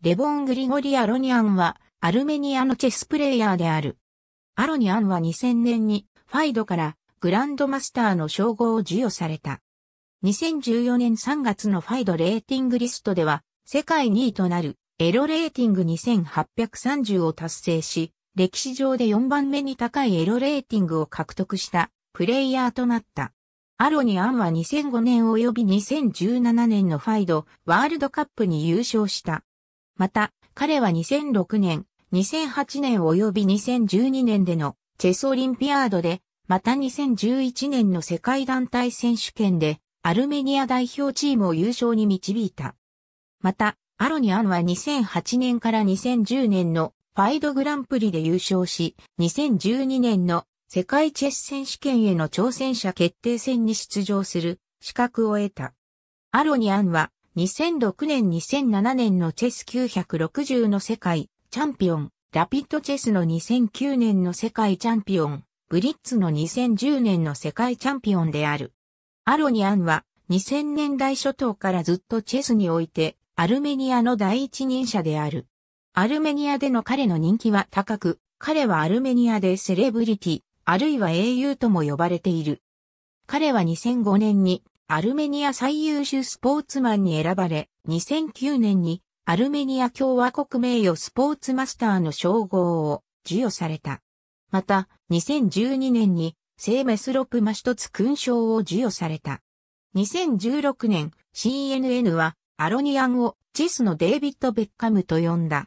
レボン・グリゴリ・アロニアンは、アルメニアのチェスプレイヤーである。アロニアンは2000年に、ファイドからグランドマスターの称号を授与された。2014年3月のファイドレーティングリストでは、世界2位となるエロレーティング2830を達成し、歴史上で4番目に高いエロレーティングを獲得したプレイヤーとなった。アロニアンは2005年及び2017年のファイドワールドカップに優勝した。また、彼は2006年、2008年及び2012年でのチェスオリンピアードで、また2011年の世界団体選手権で、アルメニア代表チームを優勝に導いた。また、アロニアンは2008年から2010年のファイドグランプリで優勝し、2012年の世界チェス選手権への挑戦者決定戦に出場する資格を得た。アロニアンは2006年2007年のチェス960の世界チャンピオン、ラピッドチェスの2009年の世界チャンピオン、ブリッツの2010年の世界チャンピオンである。アロニアンは2000年代初頭からずっとチェスにおいてアルメニアの第一人者である。アルメニアでの彼の人気は高く、彼はアルメニアでセレブリティ、あるいは英雄とも呼ばれている。彼は2005年にアルメニア最優秀スポーツマンに選ばれ、2009年にアルメニア共和国名誉スポーツマスターの称号を授与された。また、2012年に聖メスロプマシトツ勲章を授与された。2016年、CNN はアロニアンをチェスのデイビッド・ベッカムと呼んだ。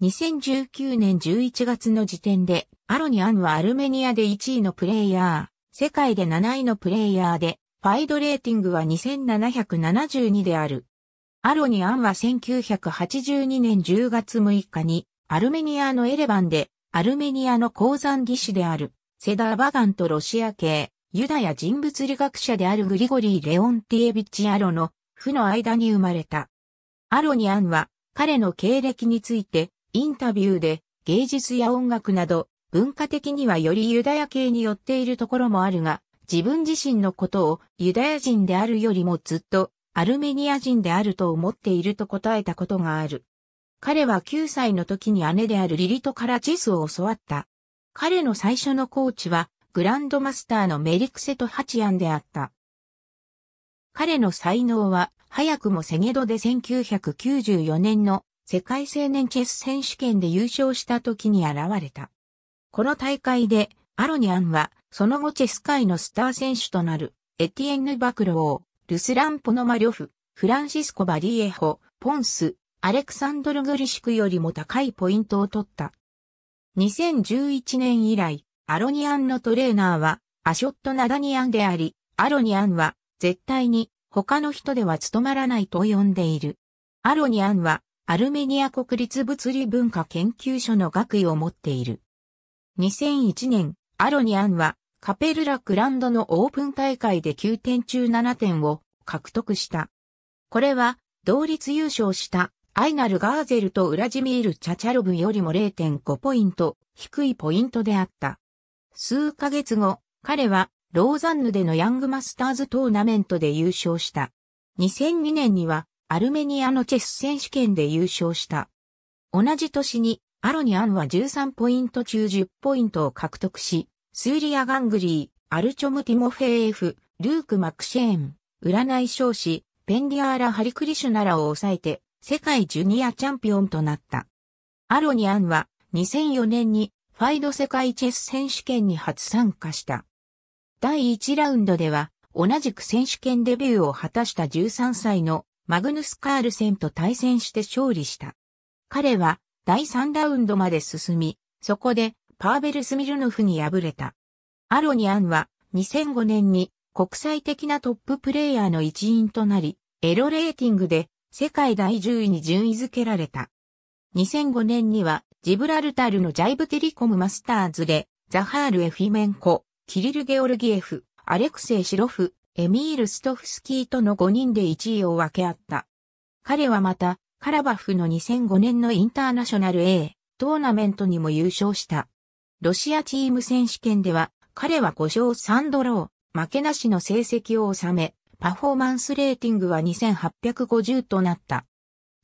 2019年11月の時点で、アロニアンはアルメニアで1位のプレイヤー、世界で7位のプレイヤーで、ファイドレーティングは2772である。アロニアンは1982年10月6日にアルメニアのエレバンでアルメニアの鉱山技師であるセダーバガンとロシア系ユダヤ人物理学者であるグリゴリー・レオンティエビッチ・アロの負の間に生まれた。アロニアンは彼の経歴についてインタビューで芸術や音楽など文化的にはよりユダヤ系によっているところもあるが自分自身のことをユダヤ人であるよりもずっとアルメニア人であると思っていると答えたことがある。彼は9歳の時に姉であるリリトからチェスを教わった。彼の最初のコーチはグランドマスターのメリクセト・ハチアンであった。彼の才能は早くもセゲドで1994年の世界青年チェス選手権で優勝した時に現れた。この大会でアロニアンはその後チェス界のスター選手となる、エティエンヌ・バクロー、ルスラン・ポノマリョフ、フランシスコ・バリエホ、ポンス、アレクサンドル・グリシクよりも高いポイントを取った。2011年以来、アロニアンのトレーナーは、アショット・ナダニアンであり、アロニアンは、絶対に、他の人では務まらないと呼んでいる。アロニアンは、アルメニア国立物理文化研究所の学位を持っている。2001年、アロニアンは、カペルラ・グランドのオープン大会で9点中7点を獲得した。これは、同率優勝したアイナル・ガーゼルとウラジミール・チャチャロブよりも0.5ポイント低いポイントであった。数ヶ月後、彼はローザンヌでのヤングマスターズトーナメントで優勝した。2002年にはアルメニアのチェス選手権で優勝した。同じ年にアロニアンは13ポイント中10ポイントを獲得し、スーリア・ガングリー、アルチョム・ティモフェーフ、ルーク・マクシェーン、占い商子、ペンディアーラ・ハリクリシュナラを抑えて、世界ジュニアチャンピオンとなった。アロニアンは、2004年に、ファイド世界チェス選手権に初参加した。第1ラウンドでは、同じく選手権デビューを果たした13歳のマグヌス・カールセンと対戦して勝利した。彼は第3ラウンドまで進み、そこでパーベル・スミルノフに敗れた。アロニアンは2005年に国際的なトッププレイヤーの一員となり、エロレーティングで世界第10位に順位付けられた。2005年にはジブラルタルのジャイブテリコムマスターズでザハール・エフィメンコ、キリル・ゲオルギエフ、アレクセイ・シロフ、エミール・ストフスキーとの5人で1位を分け合った。彼はまた、カラバフの2005年のインターナショナル A トーナメントにも優勝した。ロシアチーム選手権では、彼は5勝3ドロー、負けなしの成績を収め、パフォーマンスレーティングは2850となった。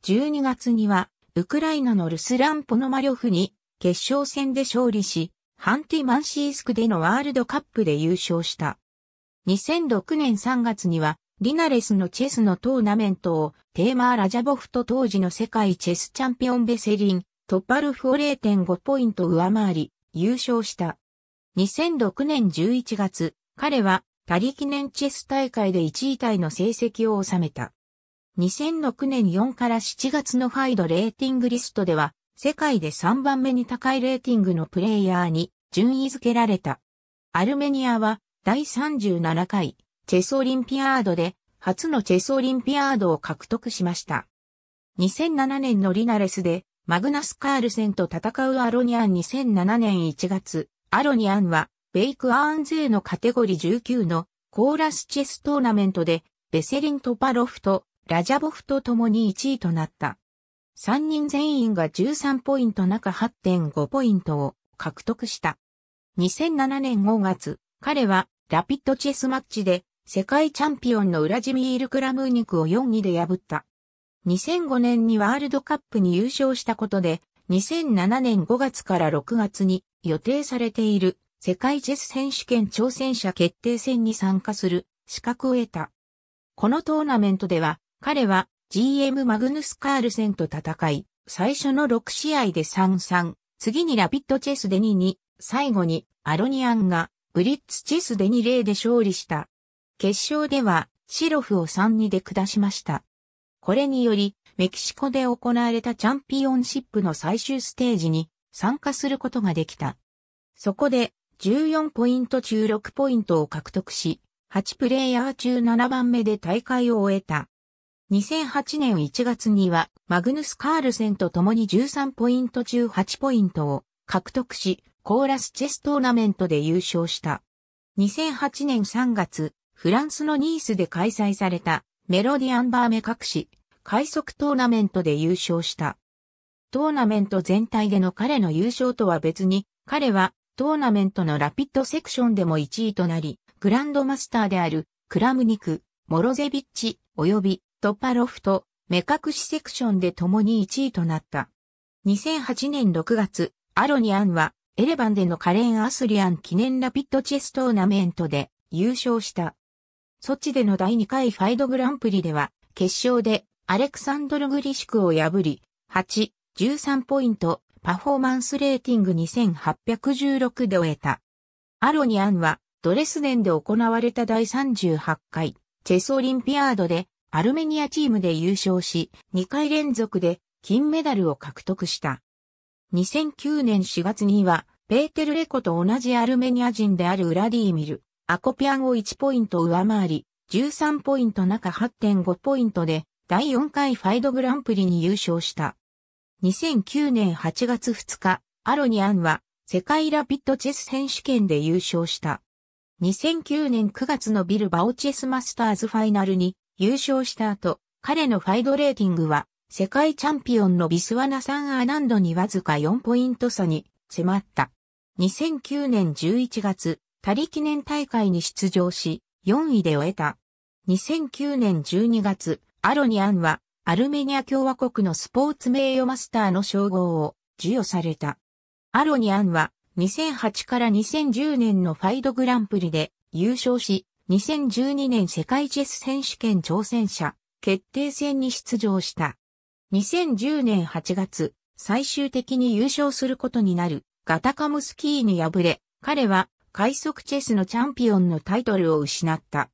12月には、ウクライナのルスラン・ポノマリョフに決勝戦で勝利し、ハンティマンシースクでのワールドカップで優勝した。2006年3月には、リナレスのチェスのトーナメントを、テーマー・ラジャボフと当時の世界チェスチャンピオンベセリン、トッパルフを0.5ポイント上回り、優勝した。2006年11月、彼は他力年チェス大会で1位タイの成績を収めた。2006年4から7月のファイドレーティングリストでは、世界で3番目に高いレーティングのプレイヤーに順位付けられた。アルメニアは第37回チェスオリンピアードで初のチェスオリンピアードを獲得しました。2007年のリナレスでマグナス・カールセンと戦うアロニアン2007年1月、アロニアンは、ベイク・アーン勢のカテゴリー19のコーラスチェストーナメントで、ベセリン・トパロフとラジャボフと共に1位となった。3人全員が13ポイント中8.5ポイントを獲得した。2007年5月、彼はラピッドチェスマッチで世界チャンピオンのウラジミール・クラムーニクを4位で破った。2005年にワールドカップに優勝したことで、2007年5月から6月に予定されている世界チェス選手権挑戦者決定戦に参加する資格を得た。このトーナメントでは、彼は GM マグヌス・カールセンと戦い、最初の6試合で3-3、次にラビットチェスで2-2、最後にアロニアンがブリッツチェスで2-0で勝利した。決勝ではシロフを3-2で下しました。これにより、メキシコで行われたチャンピオンシップの最終ステージに参加することができた。そこで、14ポイント中6ポイントを獲得し、8プレイヤー中7番目で大会を終えた。2008年1月には、マグヌス・カールセンと共に13ポイント中8ポイントを獲得し、コーラスチェストーナメントで優勝した。2008年3月、フランスのニースで開催されたメロディアンバー目隠し、快速トーナメントで優勝した。トーナメント全体での彼の優勝とは別に、彼はトーナメントのラピッドセクションでも1位となり、グランドマスターであるクラムニク、モロゼビッチ、及びトパロフと目隠しセクションで共に1位となった。2008年6月、アロニアンはエレバンでのカレン・アスリアン記念ラピッドチェストーナメントで優勝した。ソチでの第2回ファイドグランプリでは、決勝でアレクサンドル・グリシュクを破り、8、13ポイント、パフォーマンスレーティング2816で終えた。アロニアンは、ドレスデンで行われた第38回、チェスオリンピアードで、アルメニアチームで優勝し、2回連続で金メダルを獲得した。2009年4月には、ペーテル・レコと同じアルメニア人であるウラディーミル、アコピアンを1ポイント上回り、13ポイント中8.5ポイントで、第4回ファイドグランプリに優勝した。2009年8月2日、アロニアンは、世界ラピッドチェス選手権で優勝した。2009年9月のビルバオチェスマスターズファイナルに優勝した後、彼のファイドレーティングは、世界チャンピオンのビスワナサンアナンドにわずか4ポイント差に迫った。2009年11月、パリ記念大会に出場し、4位で終えた。2009年12月、アロニアンは、アルメニア共和国のスポーツ名誉マスターの称号を授与された。アロニアンは、2008から2010年のファイドグランプリで優勝し、2012年世界チェス選手権挑戦者決定戦に出場した。2010年8月、最終的に優勝することになるガタカムスキーに敗れ、彼は快速チェスのチャンピオンのタイトルを失った。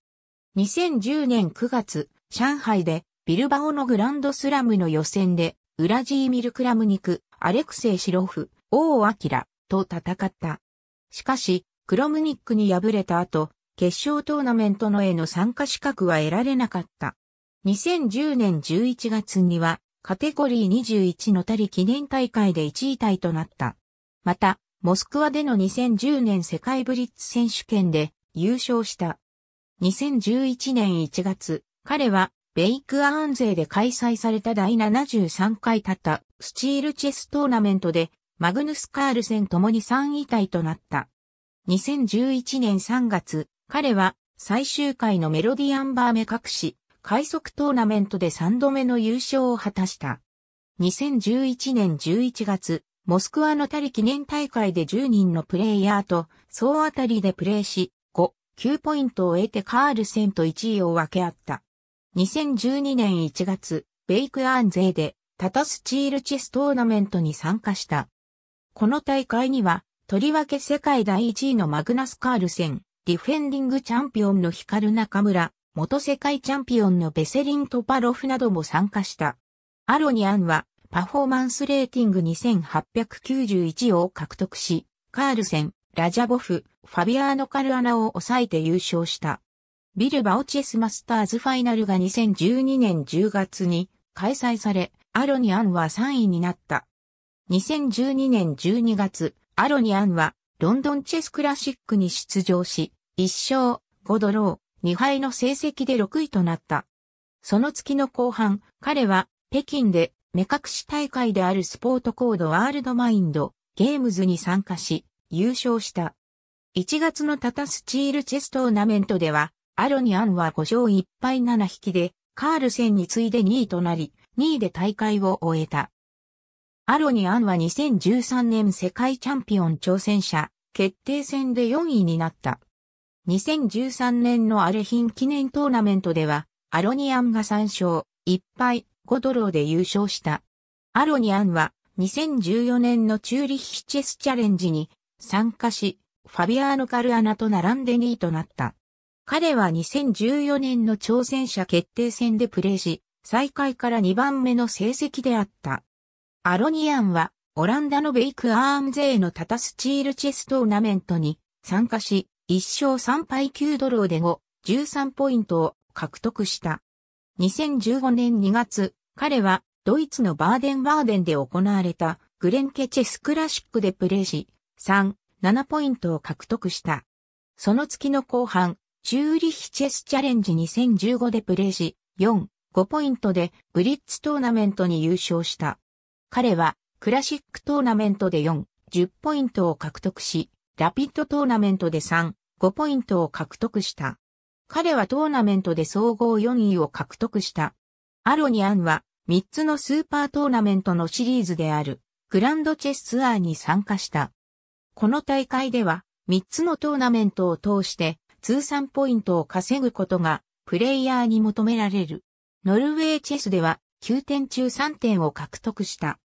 2010年9月、上海でビルバオのグランドスラムの予選で、ウラジーミル・クラムニク、アレクセイ・シロフ、王明と戦った。しかし、クロムニックに敗れた後、決勝トーナメントのへの参加資格は得られなかった。2010年11月には、カテゴリー21のたり記念大会で1位タイとなった。また、モスクワでの2010年世界ブリッツ選手権で優勝した。2011年1月、彼はベイクアーン勢で開催された第73回ったスチールチェストーナメントでマグヌス・カールセンともに3位体となった。2011年3月、彼は最終回のメロディアンバー目隠し、快速トーナメントで3度目の優勝を果たした。2011年11月、モスクワの他力記念大会で10人のプレイヤーと総当たりでプレーし、5、9ポイントを得てカールセンと1位を分け合った。2012年1月、ベイクアン勢でタタスチールチェストーナメントに参加した。この大会には、とりわけ世界第1位のマグナス・カールセン、ディフェンディングチャンピオンのヒカル・中村、元世界チャンピオンのベセリン・トパロフなども参加した。アロニアンは、パフォーマンスレーティング2891を獲得し、カールセン、ラジャボフ、ファビアーノ・カルアナを抑えて優勝した。ビルバオチェスマスターズファイナルが2012年10月に開催され、アロニアンは3位になった。2012年12月、アロニアンはロンドンチェスクラシックに出場し、1勝、5ドロー、2敗の成績で6位となった。その月の後半、彼は北京で目隠し大会であるスポートコードワールドマインドゲームズに参加し、優勝した。1月のタタスチールチェストーナメントでは、アロニアンは5勝1敗7匹で、カールセンに次いで2位となり、2位で大会を終えた。アロニアンは2013年世界チャンピオン挑戦者決定戦で4位になった。2013年のアレヒン記念トーナメントでは、アロニアンが3勝1敗5ドローで優勝した。アロニアンは2014年のチューリッヒチェスチャレンジに参加し、ファビアーノ・カルアナと並んで2位となった。彼は2014年の挑戦者決定戦でプレーし、最下位から2番目の成績であった。アロニアンは、オランダのベイクアーム勢のタタスチールチェストーナメントに参加し、1勝3敗9ドローで5、13ポイントを獲得した。2015年2月、彼はドイツのバーデンバーデンで行われたグレンケチェスクラシックでプレーし、3、7ポイントを獲得した。その月の後半、チューリヒチェスチャレンジ2015でプレーし、4、5ポイントでブリッツトーナメントに優勝した。彼はクラシックトーナメントで4、10ポイントを獲得し、ラピッドトーナメントで3、5ポイントを獲得した。彼はトーナメントで総合4位を獲得した。アロニアンは3つのスーパートーナメントのシリーズであるグランドチェスツアーに参加した。この大会では3つのトーナメントを通して通算ポイントを稼ぐことがプレイヤーに求められる。ノルウェーチェスでは9点中3点を獲得した。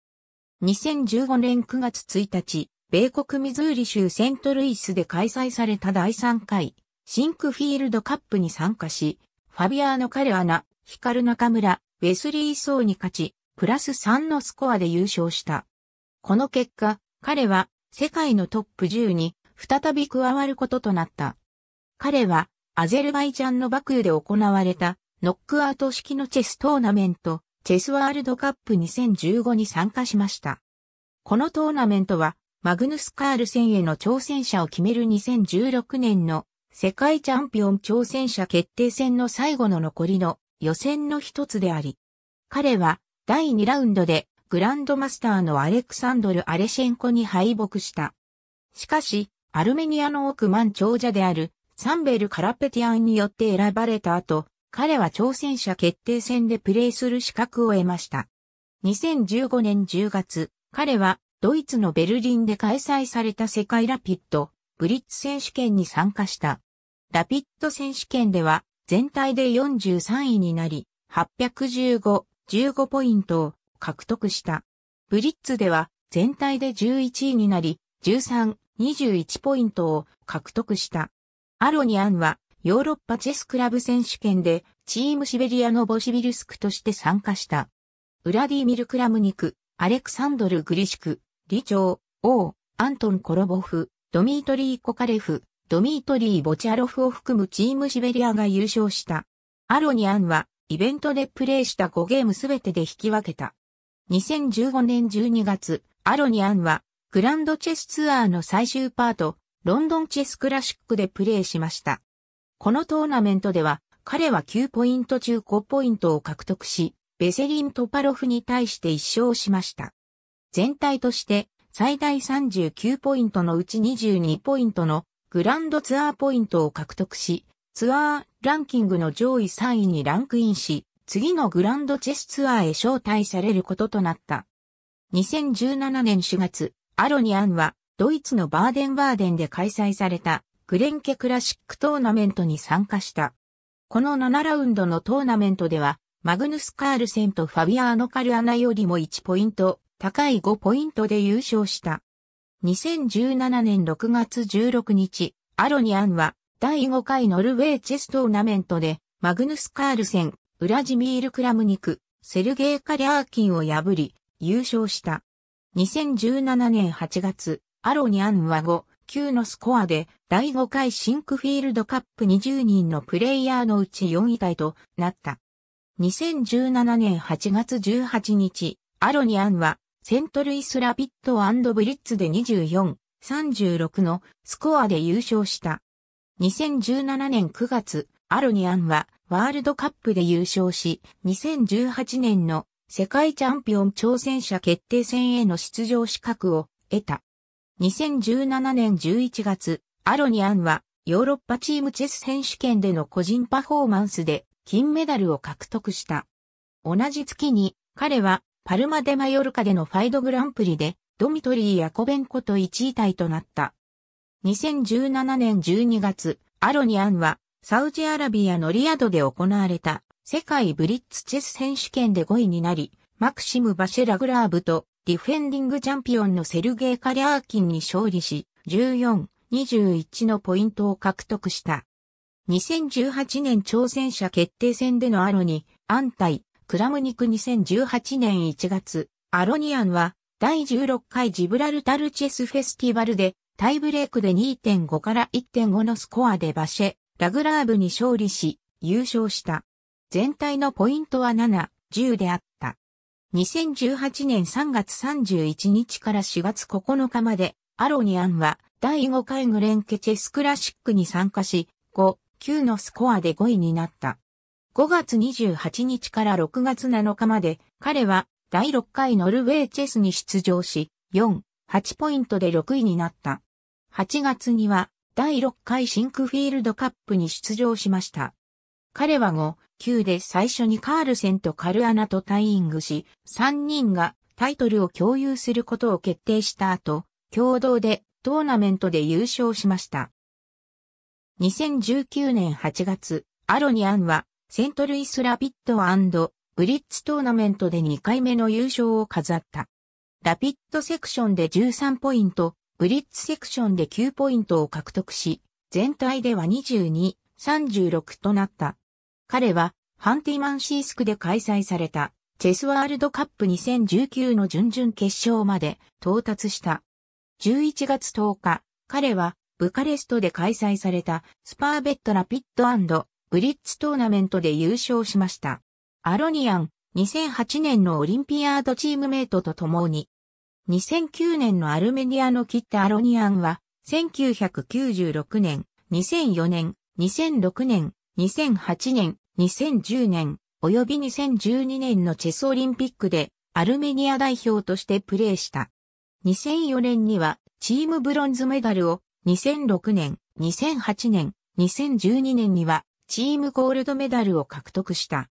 2015年9月1日、米国ミズーリ州セントルイスで開催された第3回シンクフィールドカップに参加し、ファビアーノ・カレアナ、ヒカル中村、ウェスリー・ソーに勝ち、プラス3のスコアで優勝した。この結果、彼は世界のトップ10に再び加わることとなった。彼はアゼルバイジャンのバクで行われたノックアウト式のチェストーナメント、チェスワールドカップ2015に参加しました。このトーナメントはマグヌス・カールセンへの挑戦者を決める2016年の世界チャンピオン挑戦者決定戦の最後の残りの予選の一つであり、彼は第2ラウンドでグランドマスターのアレクサンドル・アレシェンコに敗北した。しかし、アルメニアの億万長者であるサンベル・カラペティアンによって選ばれた後、彼は挑戦者決定戦でプレーする資格を得ました。2015年10月、彼はドイツのベルリンで開催された世界ラピッドブリッツ選手権に参加した。ラピッド選手権では全体で43位になり、815、15ポイントを獲得した。ブリッツでは全体で11位になり、13、21ポイントを獲得した。アロニアンはヨーロッパチェスクラブ選手権でチームシベリアのボシビルスクとして参加した。ウラディミル・クラムニク、アレクサンドル・グリシク、リチョウ、オー、アントン・コロボフ、ドミートリー・コカレフ、ドミートリー・ボチャロフを含むチームシベリアが優勝した。アロニアンは、イベントでプレーした5ゲームすべてで引き分けた。2015年12月、アロニアンは、グランドチェスツアーの最終パート、ロンドンチェスクラシックでプレーしました。このトーナメントでは、彼は9ポイント中5ポイントを獲得し、ベセリン・トパロフに対して1勝しました。全体として最大39ポイントのうち22ポイントのグランドツアーポイントを獲得し、ツアーランキングの上位3位にランクインし、次のグランドチェスツアーへ招待されることとなった。2017年4月、アロニアンはドイツのバーデンバーデンで開催されたグレンケクラシックトーナメントに参加した。この7ラウンドのトーナメントでは、マグヌス・カールセンとファビアーノ・カルアナよりも1ポイント高い5ポイントで優勝した。2017年6月16日、アロニアンは第5回ノルウェーチェストーナメントでマグヌス・カールセン、ウラジミール・クラムニク、セルゲイ・カリャーキンを破り優勝した。2017年8月、アロニアンは5、9のスコアで第5回シンクフィールドカップ20人のプレイヤーのうち4位体となった。2017年8月18日、アロニアンはセントルイスラビットブリッツで24、36のスコアで優勝した。2017年9月、アロニアンはワールドカップで優勝し、2018年の世界チャンピオン挑戦者決定戦への出場資格を得た。2017年11月、アロニアンはヨーロッパチームチェス選手権での個人パフォーマンスで金メダルを獲得した。同じ月に彼はパルマ・デ・マヨルカでのファイドグランプリで、ドミトリー・ヤコベンコと1位タイとなった。2017年12月、アロニアンは、サウジアラビアのリアドで行われた、世界ブリッツチェス選手権で5位になり、マクシム・バシェラグラーブと、ディフェンディングチャンピオンのセルゲイ・カリアーキンに勝利し、14、21のポイントを獲得した。2018年挑戦者決定戦でのアロア安泰、クラムニク2018年1月、アロニアンは第16回ジブラルタルチェスフェスティバルでタイブレークで2.5から1.5のスコアでバシェ、ラグラーブに勝利し、優勝した。全体のポイントは7、10であった。2018年3月31日から4月9日まで、アロニアンは第5回グレンケチェスクラシックに参加し、5、9のスコアで5位になった。5月28日から6月7日まで、彼は第6回ノルウェーチェスに出場し、4、8ポイントで6位になった。8月には第6回シンクフィールドカップに出場しました。彼は5、9で最初にカールセンとカルアナとタイングし、3人がタイトルを共有することを決定した後、共同でトーナメントで優勝しました。2019年8月、アロニアンはセントルイスラピッドブリッツトーナメントで2回目の優勝を飾った。ラピッドセクションで13ポイント、ブリッツセクションで9ポイントを獲得し、全体では22、36となった。彼は、ハンティマンシースクで開催された、チェスワールドカップ2019の準々決勝まで到達した。11月10日、彼は、ブカレストで開催された、スパーベットラピッドブリッツトーナメントで優勝しました。アロニアン、2008年のオリンピアードチームメイトと共に、2009年のアルメニアの切ったアロニアンは、1996年、2004年、2006年、2008年、2010年、及び2012年のチェスオリンピックでアルメニア代表としてプレーした。2004年にはチームブロンズメダルを2006年、2008年、2012年にはチームゴールドメダルを獲得した。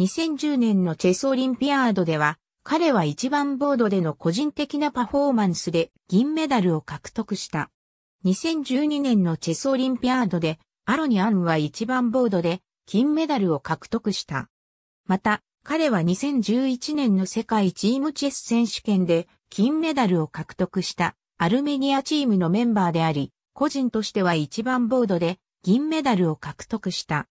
2010年のチェスオリンピアードでは、彼は一番ボードでの個人的なパフォーマンスで銀メダルを獲得した。2012年のチェスオリンピアードで、アロニアンは一番ボードで金メダルを獲得した。また、彼は2011年の世界チームチェス選手権で金メダルを獲得したアルメニアチームのメンバーであり、個人としては一番ボードで銀メダルを獲得した。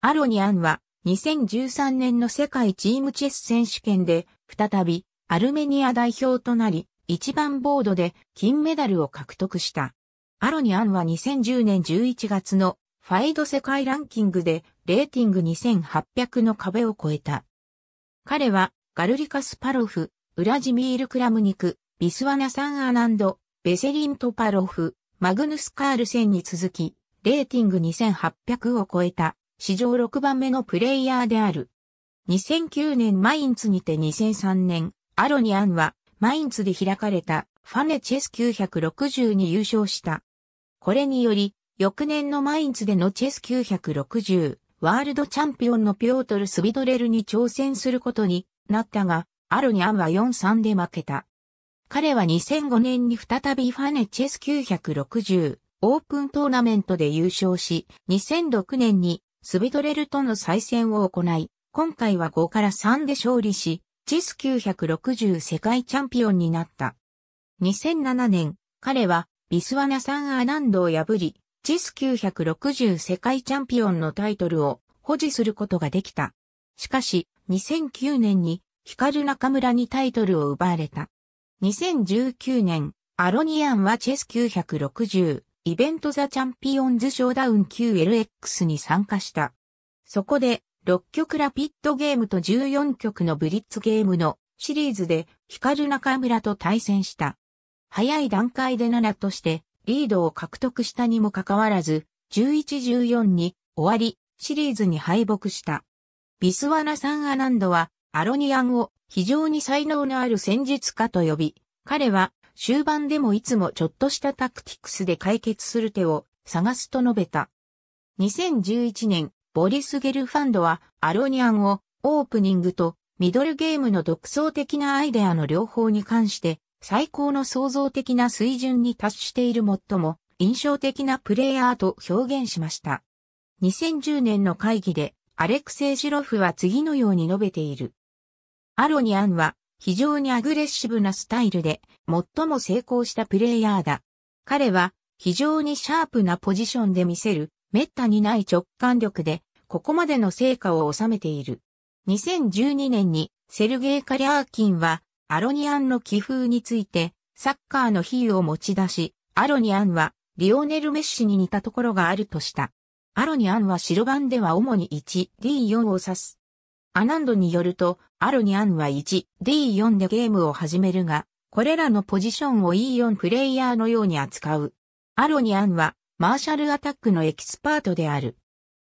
アロニアンは2013年の世界チームチェス選手権で再びアルメニア代表となり一番ボードで金メダルを獲得した。アロニアンは2010年11月のファイド世界ランキングでレーティング2800の壁を超えた。彼はガルリカスパロフ、ウラジミール・クラムニク、ビスワナ・サン・アナンド、ベセリン・トパロフ、マグヌス・カールセンに続き、レーティング2800を超えた、史上6番目のプレイヤーである。2009年マインツにて2003年、アロニアンは、マインツで開かれた、ファネチェス960に優勝した。これにより、翌年のマインツでのチェス960、ワールドチャンピオンのピョートル・スビドレルに挑戦することになったが、アロニアンは4-3で負けた。彼は2005年に再びファネチェス960、オープントーナメントで優勝し、2006年にスビトレルとの再戦を行い、今回は5から3で勝利し、チス960世界チャンピオンになった。2007年、彼はビスワナサン・アナンドを破り、チス960世界チャンピオンのタイトルを保持することができた。しかし、2009年にヒカル中村にタイトルを奪われた。2019年、アロニアンはチェス960イベントザ・チャンピオンズ・ショーダウン QLX に参加した。そこで、6曲ラピッドゲームと14曲のブリッツゲームのシリーズで、光中村と対戦した。早い段階で7として、リードを獲得したにもかかわらず、11-14に終わり、シリーズに敗北した。ビスワナ・サン・アナンドは、アロニアンを非常に才能のある戦術家と呼び、彼は終盤でもいつもちょっとしたタクティクスで解決する手を探すと述べた。2011年、ボリス・ゲルファンドはアロニアンをオープニングとミドルゲームの独創的なアイデアの両方に関して最高の創造的な水準に達している最も印象的なプレイヤーと表現しました。2010年の会議でアレクセイ・シロフは次のように述べている。アロニアンは非常にアグレッシブなスタイルで最も成功したプレイヤーだ。彼は非常にシャープなポジションで見せる滅多にない直感力でここまでの成果を収めている。2012年にセルゲイ・カリャーキンはアロニアンの気風についてサッカーの比喩を持ち出し、アロニアンはリオネル・メッシに似たところがあるとした。アロニアンは白番では主に 1D4 を指す。アナンドによると、アロニアンは 1D4 でゲームを始めるが、これらのポジションを E4 プレイヤーのように扱う。アロニアンは、マーシャルアタックのエキスパートである。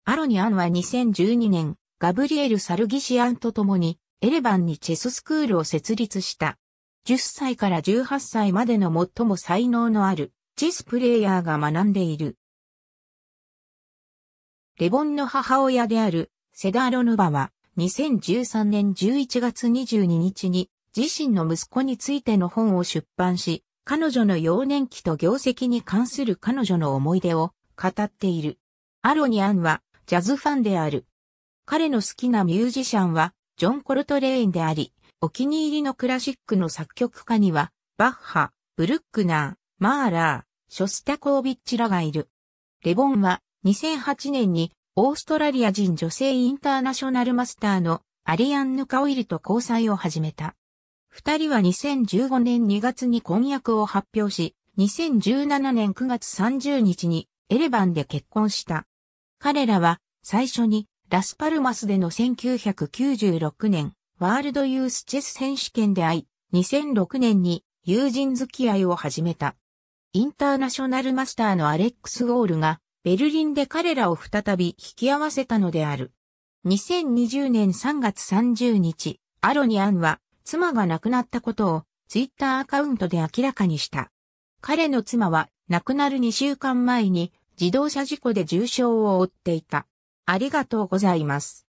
アロニアンは2012年、ガブリエル・サルギシアンと共に、エレバンにチェススクールを設立した。10歳から18歳までの最も才能のある、チェスプレイヤーが学んでいる。レボンの母親である、セダーロヌバは、2013年11月22日に自身の息子についての本を出版し、彼女の幼年期と業績に関する彼女の思い出を語っている。アロニアンはジャズファンである。彼の好きなミュージシャンはジョン・コルトレインであり、お気に入りのクラシックの作曲家には、バッハ、ブルックナー、マーラー、ショスタコービッチらがいる。レボンは2008年にオーストラリア人女性インターナショナルマスターのアリアンヌ・カオイルと交際を始めた。二人は2015年2月に婚約を発表し、2017年9月30日にエレバンで結婚した。彼らは最初にラスパルマスでの1996年ワールドユースチェス選手権で会い、2006年に友人付き合いを始めた。インターナショナルマスターのアレックス・ゴールがベルリンで彼らを再び引き合わせたのである。2020年3月30日、アロニアンは妻が亡くなったことをツイッターアカウントで明らかにした。彼の妻は亡くなる2週間前に自動車事故で重傷を負っていた。ありがとうございます。